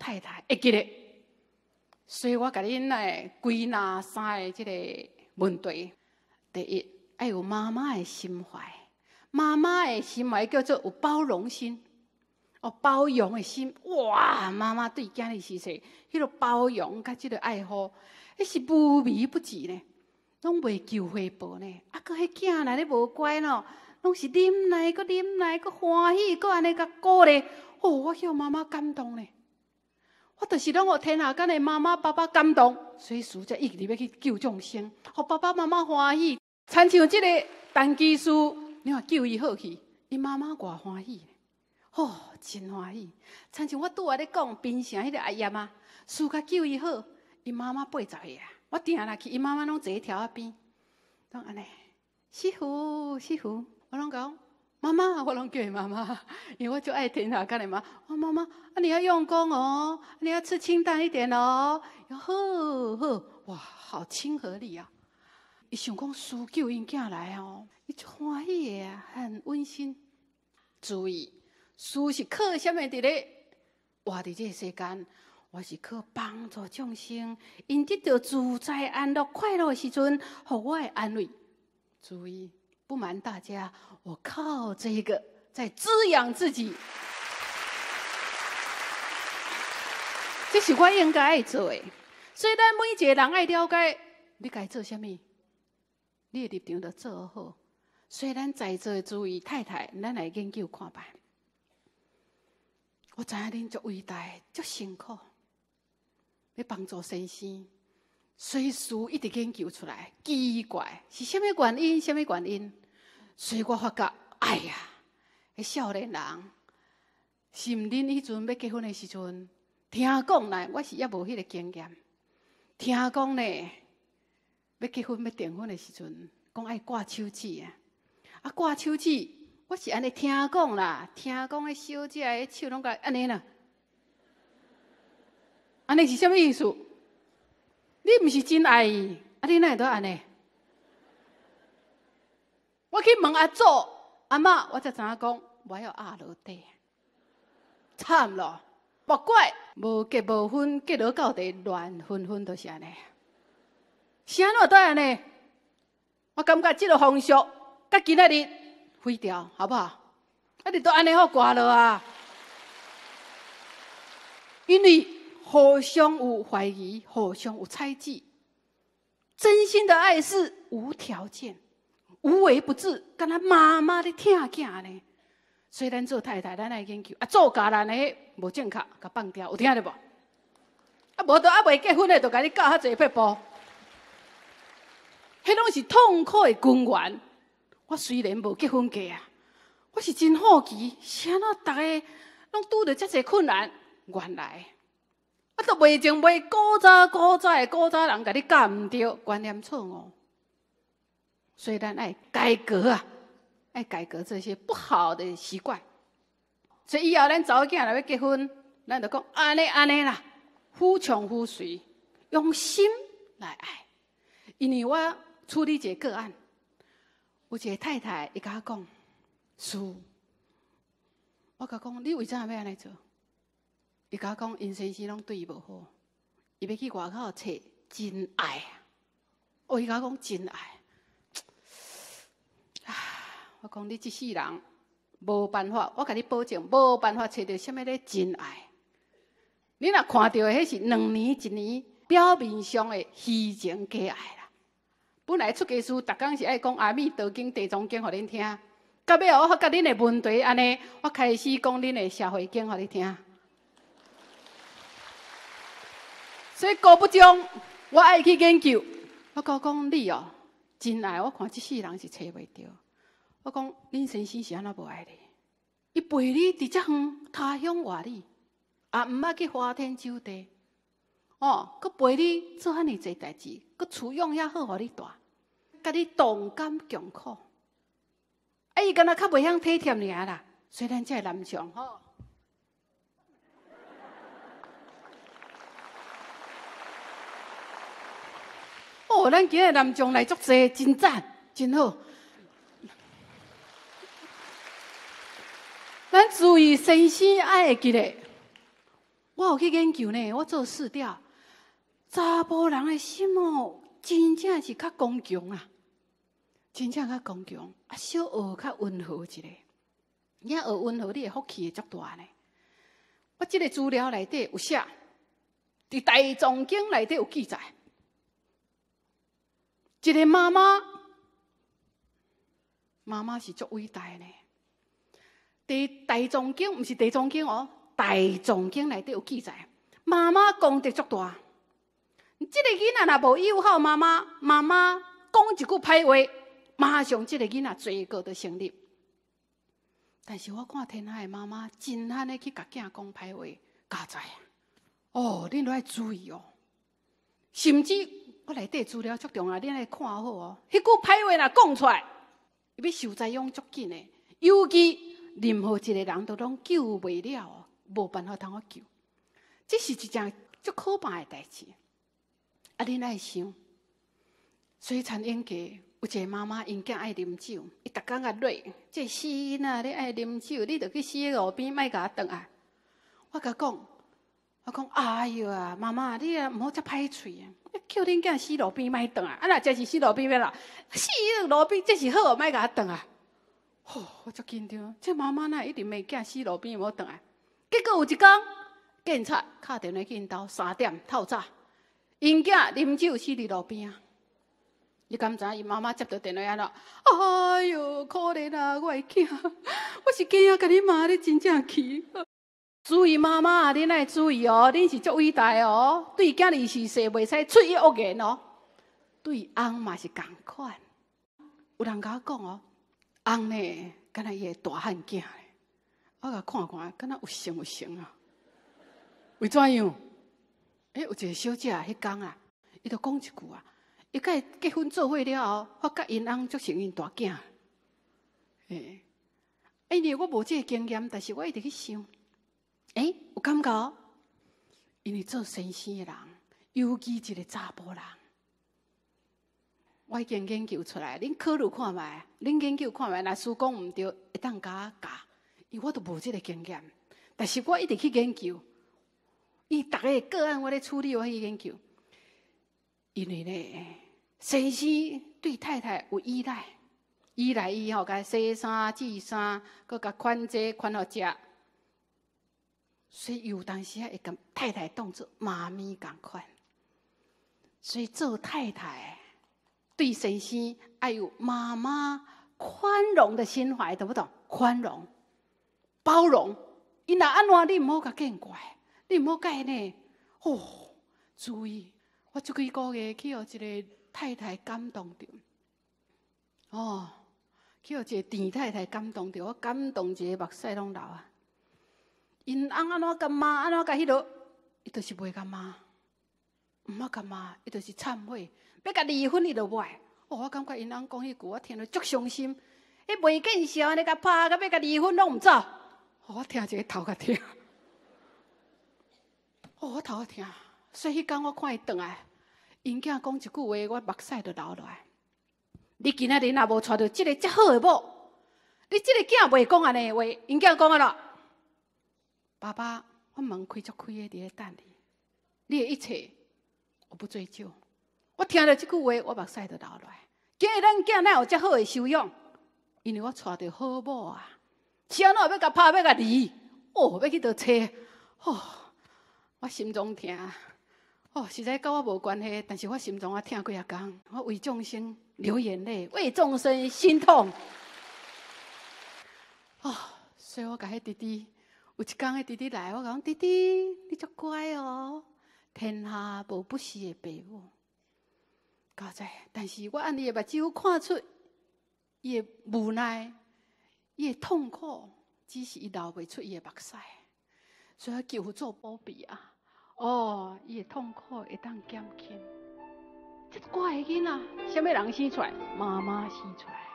太太，会记得。所以我甲恁来归纳三个即个问题。第一，爱有妈妈的心怀。妈妈的心怀叫做有包容心，哦，包容的心。哇，妈妈对家里是情，迄个包容，甲即个爱护，那是无微不至呢，拢未求回报呢。啊，可迄囝呢，你无乖咯，拢是忍耐，搁忍耐，搁欢喜，搁安尼甲过嘞。哦，我叫妈妈感动嘞。我就是拢互天下间的妈妈爸爸感动，所以菩则一直要去救众生，互爸爸妈妈欢喜。亲像即个陈吉师，你看救伊好去，伊妈妈偌欢喜，哦，真欢喜。亲像我拄仔咧讲，平城迄个阿爷嘛，苏家救伊好，伊妈妈八十岁啊，我定下来去，伊妈妈拢坐伫条仔边，拢安尼，师傅，师傅，我拢讲。妈妈，我拢叫伊妈妈，因为我就爱听他叫你妈。妈妈，啊，你要用功哦，你要吃清淡一点哦。哟呵呵，哇，好亲和力啊！伊想讲书救因囝来哦，伊就欢喜啊，很温馨。注意，书是靠虾米伫咧？我伫这个世间，我是靠帮助众生，因得到自在、安乐、快乐时，阵，互我安慰。注意。不瞒大家，我靠这个在滋养自己。这是我应该爱做，虽然每一个人爱了解，你该做什么，你的立场得做好。虽然在座的诸位太太，咱来研究看吧。我知恁足伟大，足辛苦，你帮助先生，随时一直研究出来，奇怪是虾米原因？虾米原因？所以我发觉，哎呀，迄少年人是毋？恁迄阵要结婚的时阵，听讲呢，我是也无迄个经验。听讲呢，要结婚要订婚的时阵，讲爱挂手指啊！啊，挂手指，我是安尼听讲啦，听讲迄小姐的手拢甲安尼啦，安尼是甚物意思？你毋是真爱伊，啊，恁那都安尼？我去问阿祖，阿嬷，我才影讲？我要阿罗地，惨了，不怪。无结无婚，结落到底，乱纷纷都是安尼。想都安尼，我感觉这个风俗在今天里废掉，好不好？阿你都安尼好挂了啊！因为互相有怀疑，互相有猜忌，真心的爱是无条件。无微不至，敢若妈妈咧疼囝呢？虽然做太太，咱来研究；啊，做家人的无正确，甲放掉，有听着无？啊，无都还未结婚的，就甲你教遐济百步。迄拢是痛苦的根源。我虽然无结婚过啊，我是真好奇，啥那大家拢拄到遮济困难，原来啊都袂将古早古早的古早人甲你教毋着，观念错误。所以，咱爱改革啊，爱改革这些不好的习惯。所以以后，咱早囝来要结婚，咱就讲安尼安尼啦，夫唱妇随，用心来爱。因为我处理一个个案，有一个太太，伊甲我讲，苏，我甲讲，你为怎要安尼做？伊甲讲，因先生拢对伊无好，伊要去外口找真爱啊！我伊甲讲，真爱。我讲你即世人无办法，我给你保证，无办法找到甚物咧真爱。你若看到迄是两年一年表面上的虚情假爱啦。本来出家书，逐工是爱讲阿弥陀经、地藏经，互恁听。到尾我发觉恁的问题安尼，我开始讲恁的社会经互恁听。所以高不中，我爱去研究。我讲，你哦，真爱，我看即世人是找袂到。我讲，先生是安怎无爱你，伊陪你伫遮远他乡外里，啊毋爱去花天酒地，哦，佮陪你做迌尼侪代志，佮厝用遐好，互你住，甲你同甘共苦，啊，伊敢若较袂晓体贴你啊啦。虽然个南疆，吼。哦，咱今日南疆来足济，真赞，真好。注意先生爱记嘞，我有去研究呢。我做试调，查甫人的心哦，真正是较刚强啊，真正较刚强，啊，小学较温和一个。你也学温和，你的福气会足大呢。我这个资料内底有写，伫大藏经内底有记载，一个妈妈，妈妈是做伟大嘞。《大藏经》毋是《大藏经》哦，《大藏经》内底有记载。妈妈功德足大，即、这个囡仔若无友孝妈妈。妈妈讲一句歹话，马上即个囡仔最高的成立。但是我看天下的妈妈真罕的去甲囝讲歹话，家在啊！哦，恁都要注意哦。甚至我内底资料足重啊，恁来看好哦。迄句歹话若讲出来，伊要受灾用足紧的，尤其。任何一个人都拢救不了，无办法通我救，这是一件足可怕诶代志。啊，恁爱想，水产饮界有一个妈妈，因囝爱啉酒，伊逐工啊累。即死囡仔你爱啉酒，你着去死路边卖我等啊。我甲讲，我讲，哎哟啊，妈妈，你啊毋好遮歹喙啊！叫恁囝死路边卖等啊！啊，若真是死路边边啦，死路边即是好卖我等啊。我足紧张，这妈妈呢一定未见死路边无倒来，结果有一天，警察敲电话因到三点透早，因囝啉酒死在路边啊！你敢不知？因妈妈接到电话安怎？哎呦，可怜啊！我的惊，我是惊啊！跟你妈你真正气。注意妈妈，恁爱注意哦，恁是足伟大哦，对家里是说袂使出恶言哦，对翁嘛是共款。有人我讲哦。翁呢，敢那伊诶大汉囝呢？我甲看看，敢那有型有型啊？为怎样？诶，有一个小姐迄讲啊，伊都讲一句啊，伊甲伊结婚做伙了后，发觉因翁足成因大囝。哎，因为我无即个经验，但是我一直去想，诶，有感觉，哦，因为做先生诶人，尤其一个查甫人。我已经研究出来，恁考虑看卖，恁研究看卖，若是讲毋对，会当加教，因为我都无即个经验，但是我一直去研究。伊逐个个案，我咧处理，我去研究，因为咧，先生对太太有依赖，依赖伊后，甲洗衫、煮衫，搁甲款这款互食，所以有当时会甲太太当做妈咪共款，所以做太太。对神生还有妈妈宽容的心怀，懂不懂？宽容、包容。因若安怎你毋好甲见怪，你毋好介呢。哦，注意，我即几个月去互一个太太感动着。哦，去互一个田太太感动着，我感动者目屎拢流啊。因翁安怎甲妈，安怎甲迄落，伊著是袂甲妈，毋捌甲妈，伊著是忏悔。要甲离婚，伊就哦，我感觉因翁讲迄句，我听着足伤心。伊袂见笑，你拍，甲要甲离婚拢毋走。我听一个头壳疼。哦，我头壳疼。所以迄间我看伊转来，因囝讲一句话，我目屎著流落来。你今仔日若无娶到即个遮好的某，你即个囝袂讲安尼话，因囝讲安啦。爸爸，我门开足开，伫咧等你。你的一切，我不追究。我听到即句话，我目屎都流落来。今日咱囝奈有遮好的修养，因为我娶到好某啊。前两要甲拍，要甲离，哦，要去倒车，哦，我心中疼。哦，实在跟我无关系，但是我心中啊，听几阿工，我为众生流眼泪，为众生心痛。哦，所以我甲迄弟弟，有一工迄弟弟来，我讲弟弟，你足乖哦。天下无不是的父母。好在，但是我按你，把目睭看出，诶无奈，诶痛苦，只是伊流袂出伊的目屎，所以求做保庇啊！哦，伊的痛苦会当减轻，这乖囡仔，虾米人生出来，妈妈生出来。